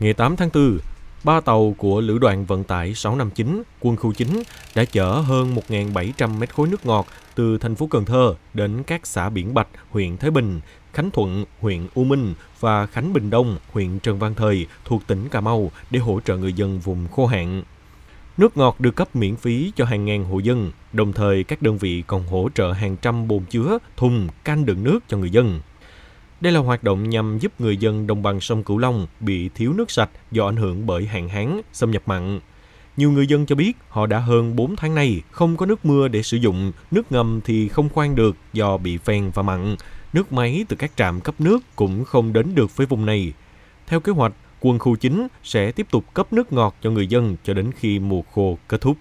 Ngày 8 tháng 4, ba tàu của Lữ đoàn Vận tải 659, quân khu 9 đã chở hơn 1.700 mét khối nước ngọt từ thành phố Cần Thơ đến các xã Biển Bạch, huyện Thái Bình, Khánh Thuận, huyện U Minh và Khánh Bình Đông, huyện Trần Văn Thời thuộc tỉnh Cà Mau để hỗ trợ người dân vùng khô hạn. Nước ngọt được cấp miễn phí cho hàng ngàn hộ dân, đồng thời các đơn vị còn hỗ trợ hàng trăm bồn chứa, thùng, canh đựng nước cho người dân. Đây là hoạt động nhằm giúp người dân đồng bằng sông Cửu Long bị thiếu nước sạch do ảnh hưởng bởi hạn hán, xâm nhập mặn. Nhiều người dân cho biết họ đã hơn 4 tháng nay không có nước mưa để sử dụng, nước ngầm thì không khoan được do bị phèn và mặn. Nước máy từ các trạm cấp nước cũng không đến được với vùng này. Theo kế hoạch, quân khu chính sẽ tiếp tục cấp nước ngọt cho người dân cho đến khi mùa khô kết thúc.